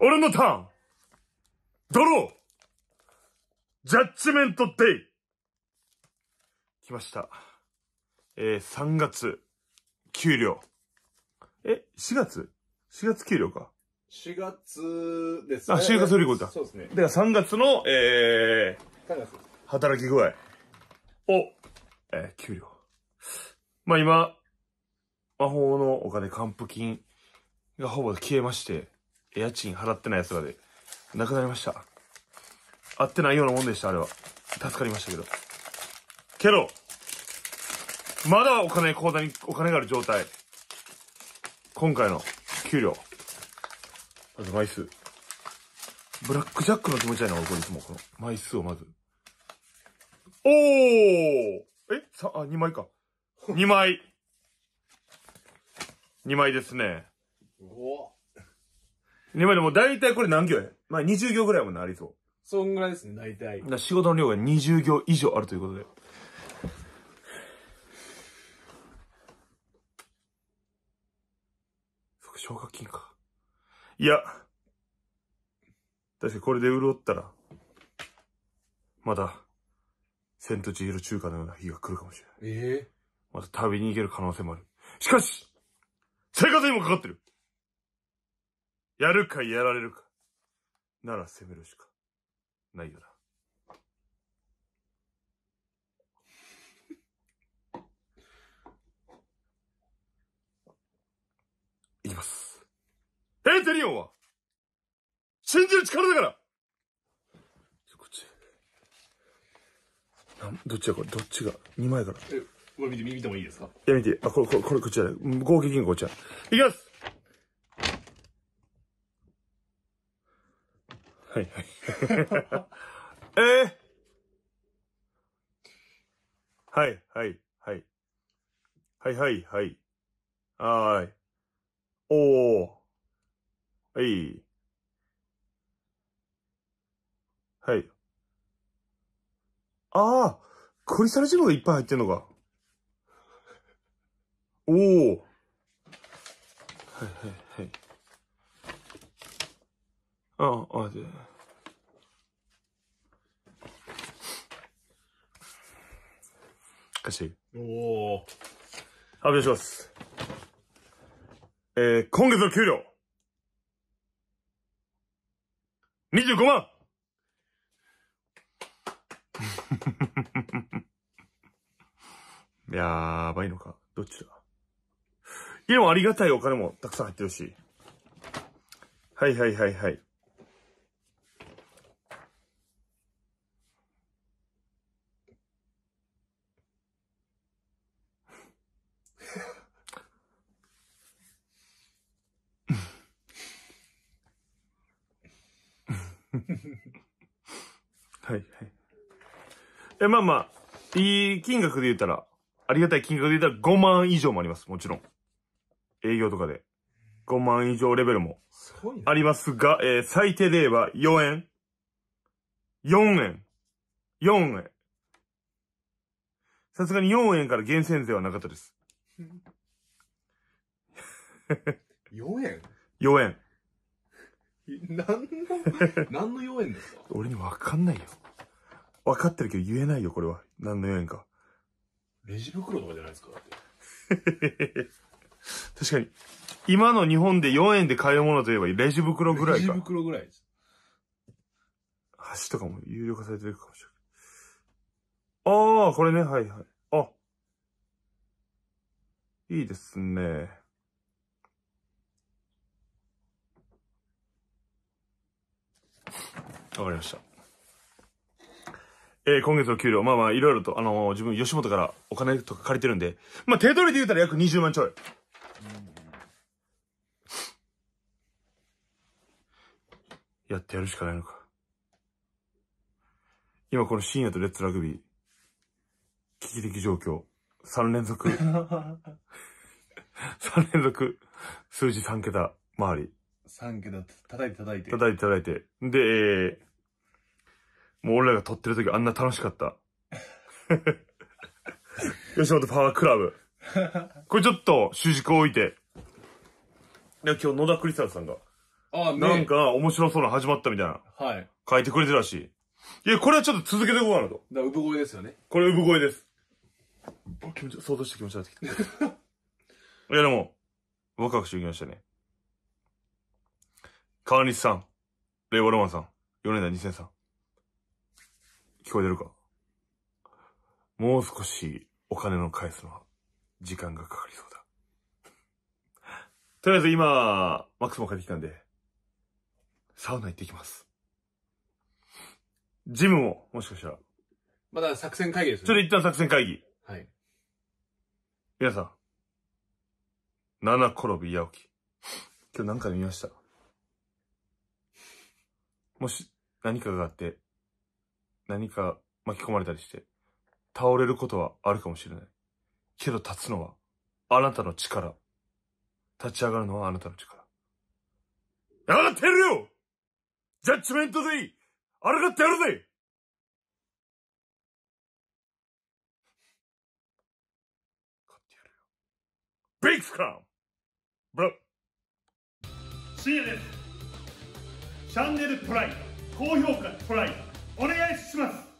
俺のターンドロージャッジメントデイ来ました。えー、3月、給料。え、4月 ?4 月給料か。4月ですね。あ、4月よりこだ。そうですね。では3月の、えー、3月働き具合を、えー、給料。まあ今、魔法のお金還付金がほぼ消えまして、家賃払ってない奴らで、亡くなりました。会ってないようなもんでした、あれは。助かりましたけど。けど、まだお金、口座にお金がある状態。今回の給料。まず枚数。ブラックジャックの気持ちやな、俺これいつも。この枚数をまず。おーえさ、あ、2枚か。2枚。2枚ですね。うわ。今でも大体これ何行やまあ20行ぐらいもなりそう。そんぐらいですね、大体。だい。仕事の量が20行以上あるということで。そっか、奨学金か。いや。確かにこれで潤ったら、まだ、千と千尋中華のような日が来るかもしれない。ええまた旅に行ける可能性もある。しかし、生活にもかかってる。やるかやられるか。なら攻めるしかないよな。いきます。エーテリオンは、信じる力だからこっち。どっちがこれどっちが ?2 枚から。え、これ見て、見てもいいですかいや見て、あ、これ、これ、これこっちだゃ合計金こっちだ。いきますはいはい。えー、はい、はい、はい。はい、はい、はい。はーい。おー。はい。はい。ああこれサラジムがいっぱい入ってんのか。おー。はい、はい、はい。あ、あ、어お제お시오합의하셨え에今月の給料。25万。やばいのか。どっちだでもありがたいお金もたくさん入ってるし。はいはいはいはい。はいはい。え、まあまあ、いい金額で言ったら、ありがたい金額で言ったら5万以上もあります。もちろん。営業とかで。5万以上レベルも。ありますが、すえー、最低で言えば4円。4円。4円。さすがに4円から厳選税はなかったです。4円 ?4 円。何の、何の要因ですか俺にわかんないよ。わかってるけど言えないよ、これは。何の要因か。レジ袋とかじゃないですか 確かに。今の日本で4円で買えるものといえばレジ袋ぐらいか。レジ袋ぐらいです。箸とかも有料化されてるかもしれない。ああ、これね、はいはい。あ。いいですね。わかりました。えー、今月の給料、まあまあ、いろいろと、あのー、自分、吉本からお金とか借りてるんで、まあ、手取りで言うたら約20万ちょい。やってやるしかないのか。今この深夜とレッツラグビー、危機的状況、3連続、3 連続、数字3桁周り。3桁叩いて叩いて。叩いて叩いて。で、えー、もう俺らが撮ってる時あんな楽しかった。吉本パワークラブ。これちょっと主軸を置いて。いや、今日野田クリスタルさんが。ああ、ね、なんか面白そうな始まったみたいな。はい。書いてくれてるらしい。いや、これはちょっと続けていこうかなと。だ産声ですよね。これ産声です。気持ち、想像して気持ちになってきた。いや、でも、ワクワクしてきましたね。川西さん、イボロマンさん、米田2000さん。聞こえてるかもう少しお金の返すのは時間がかかりそうだ。とりあえず今、マックスも帰ってきたんで、サウナ行ってきます。ジムも、もしかしたら。まだ作戦会議ですね。ちょっと一旦作戦会議。はい。皆さん、七転び八起き。今日何回見ました。もし何かがあって、何か巻き込まれたりして、倒れることはあるかもしれない。けど立つのは、あなたの力。立ち上がるのはあなたの力。上がってやるよジャッジメントでいいがってやるぜ勝ってやるよ。ビッグスカムブラッ深夜ですチャンネルトライ高評価トライお願いします